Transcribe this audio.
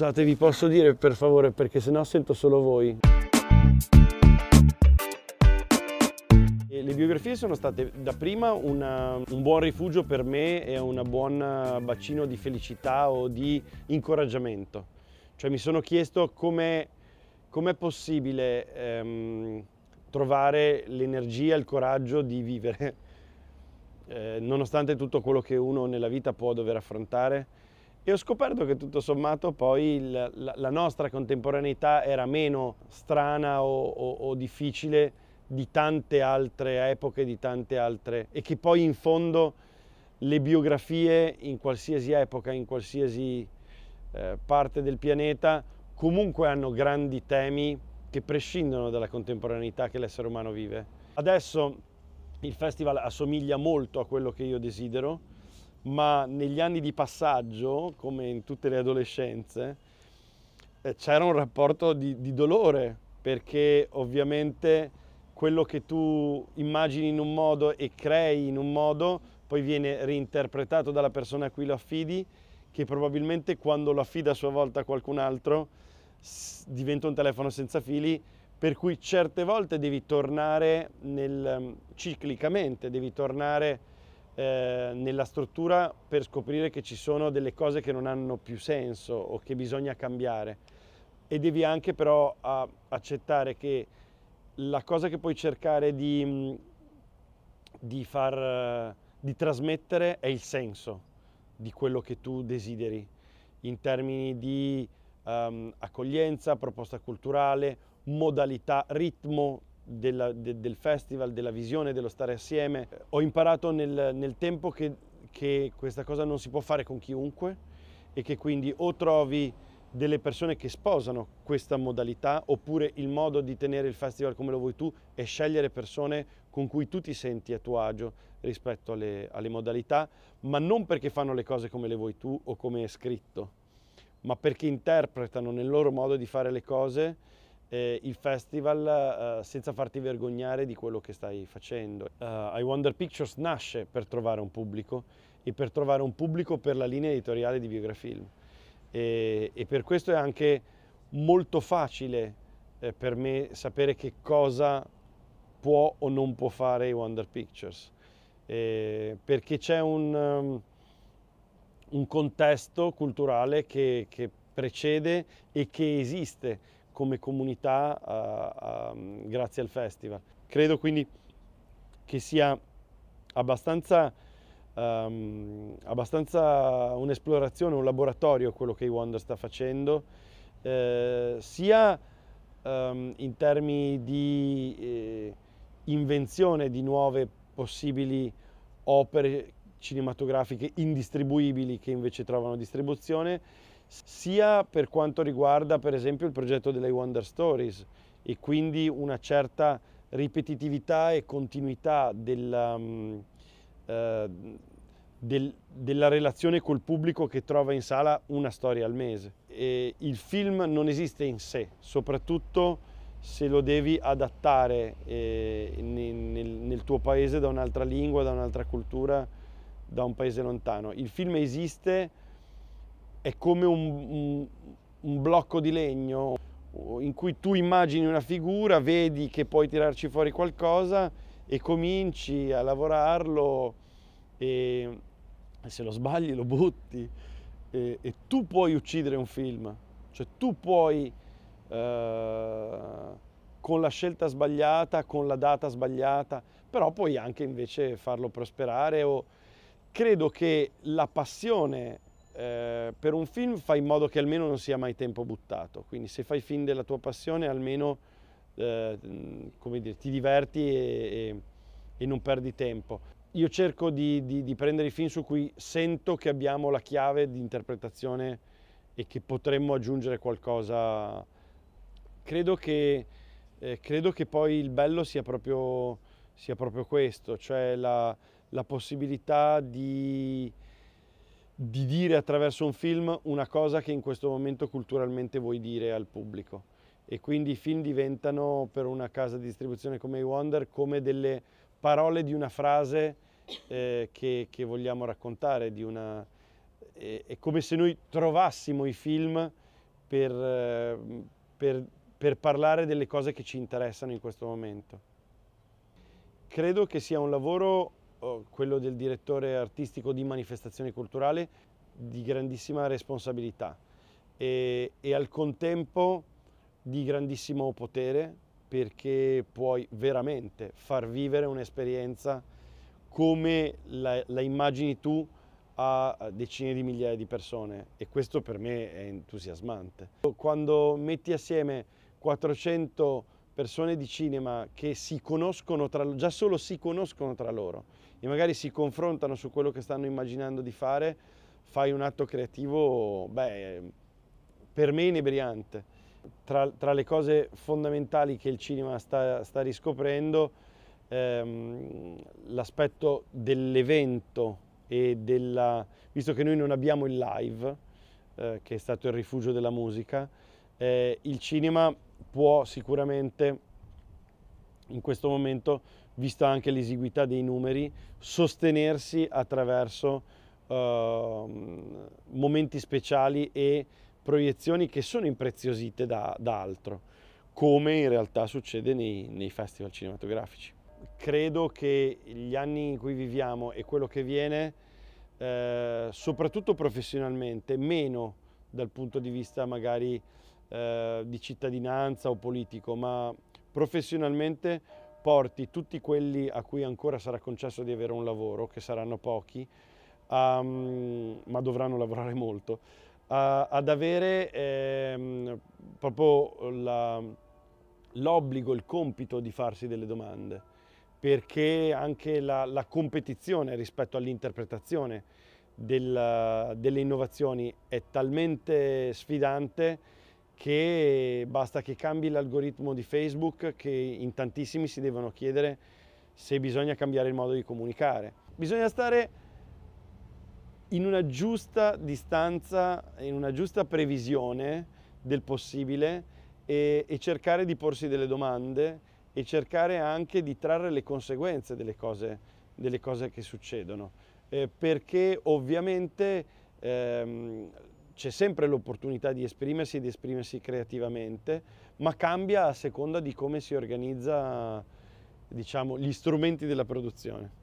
Scusate, vi posso dire per favore perché sennò sento solo voi. Le biografie sono state da prima una, un buon rifugio per me e un buon bacino di felicità o di incoraggiamento. Cioè mi sono chiesto come com'è possibile ehm, trovare l'energia, il coraggio di vivere, eh, nonostante tutto quello che uno nella vita può dover affrontare e ho scoperto che tutto sommato poi il, la, la, nostra contemporaneità era meno strana o, o, o difficile di tante altre epoche, di tante altre... e che poi in fondo le biografie in qualsiasi epoca, in qualsiasi eh, parte del pianeta, comunque hanno grandi temi che prescindono dalla contemporaneità che l'essere umano vive. Adesso il festival assomiglia molto a quello che io desidero, ma negli anni di passaggio, come in tutte le adolescenze, eh, c'era un rapporto di, di dolore, perché ovviamente quello che tu immagini in un modo e crei in un modo, poi viene reinterpretato dalla persona a cui lo affidi, che probabilmente quando lo affida a sua volta a qualcun altro diventa un telefono senza fili, per cui certe volte devi tornare nel, ehm, ciclicamente, devi tornare eh, nella struttura per scoprire che ci sono delle cose che non hanno più senso o che bisogna cambiare e devi anche però accettare che la cosa che puoi cercare di, mm, di, far, eh, di trasmettere è il senso di quello che tu desideri in termini di um, accoglienza, proposta culturale, modalità, ritmo, della, de, del festival, della visione, dello stare assieme. Ho imparato nel, nel tempo che, che questa cosa non si può fare con chiunque e che quindi o trovi delle persone che sposano questa modalità oppure il modo di tenere il festival come lo vuoi tu è scegliere persone con cui tu ti senti a tuo agio rispetto alle, alle modalità, ma non perché fanno le cose come le vuoi tu o come è scritto, ma perché interpretano nel loro modo di fare le cose eh, il festival eh, senza farti vergognare di quello che stai facendo. Uh, I Wonder Pictures nasce per trovare un pubblico e per trovare un pubblico per la linea editoriale di Biografilm e, e per questo è anche molto facile eh, per me sapere che cosa può o non può fare I Wonder Pictures eh, perché c'è un, um, un, contesto culturale che, che precede e che esiste come comunità a, a, mm, grazie al festival. Credo quindi che sia abbastanza, um, abbastanza un'esplorazione, un laboratorio quello che i Wonder sta facendo, eh, sia um, in termini di eh, invenzione di nuove possibili opere cinematografiche indistribuibili che invece trovano distribuzione, sia per quanto riguarda per esempio il progetto delle Wonder Stories e quindi una certa ripetitività e continuità della, um, eh, del, della relazione col pubblico che trova in sala una storia al mese. E il film non esiste in sé, soprattutto se lo devi adattare eh, nel, nel, tuo paese da un'altra lingua, da un'altra cultura, da un paese lontano. Il film esiste è come un, un, un blocco di legno in cui tu immagini una figura, vedi che puoi tirarci fuori qualcosa e cominci a lavorarlo e se lo sbagli lo butti e, e tu puoi uccidere un film, cioè tu puoi eh, con la scelta sbagliata, con la data sbagliata, però puoi anche invece farlo prosperare o credo che la passione eh, per un film fai in modo che almeno non sia mai tempo buttato, quindi se fai film della tua passione almeno eh, dire, ti diverti e, e, e, non perdi tempo. Io cerco di, di, di, prendere i film su cui sento che abbiamo la chiave di interpretazione e che potremmo aggiungere qualcosa. Credo che, eh, credo che poi il bello sia proprio, sia proprio questo, cioè la, la possibilità di di dire attraverso un film una cosa che in questo momento culturalmente vuoi dire al pubblico. E quindi i film diventano per una casa di distribuzione come i Wonder come delle parole di una frase eh, che, che, vogliamo raccontare, una... eh, è come se noi trovassimo i film per, eh, per, per parlare delle cose che ci interessano in questo momento. Credo che sia un lavoro quello del direttore artistico di manifestazione culturale di grandissima responsabilità e, e al contempo di grandissimo potere perché puoi veramente far vivere un'esperienza come la, la immagini tu a decine di migliaia di persone e questo per me è entusiasmante. Quando metti assieme 400 persone di cinema che si conoscono tra, già solo si conoscono tra loro, e magari si confrontano su quello che stanno immaginando di fare, fai un atto creativo, beh, per me inebriante. Tra, tra le cose fondamentali che il cinema sta, sta riscoprendo, ehm, l'aspetto dell'evento e della... visto che noi non abbiamo il live, eh, che è stato il rifugio della musica, eh, il cinema può sicuramente in questo momento vista anche l'esiguità dei numeri, sostenersi attraverso uh, momenti speciali e proiezioni che sono impreziosite da, da altro, come in realtà succede nei, nei festival cinematografici. Credo che gli anni in cui viviamo e quello che viene, eh, soprattutto professionalmente, meno dal punto di vista magari eh, di cittadinanza o politico, ma professionalmente porti tutti quelli a cui ancora sarà concesso di avere un lavoro, che saranno pochi, um, ma dovranno lavorare molto, a, eh, ad avere ehm, proprio la, l'obbligo, il compito di farsi delle domande, perché anche la, la competizione rispetto all'interpretazione del, delle innovazioni è talmente sfidante che basta che cambi l'algoritmo di Facebook che in tantissimi si devono chiedere se bisogna cambiare il modo di comunicare. Bisogna stare in una giusta distanza, in una giusta previsione del possibile e, e cercare di porsi delle domande e cercare anche di trarre le conseguenze delle cose, delle cose che succedono. Eh, perché ovviamente ehm, c'è sempre l'opportunità di esprimersi e di esprimersi creativamente, ma cambia a seconda di come si organizza diciamo, gli strumenti della produzione.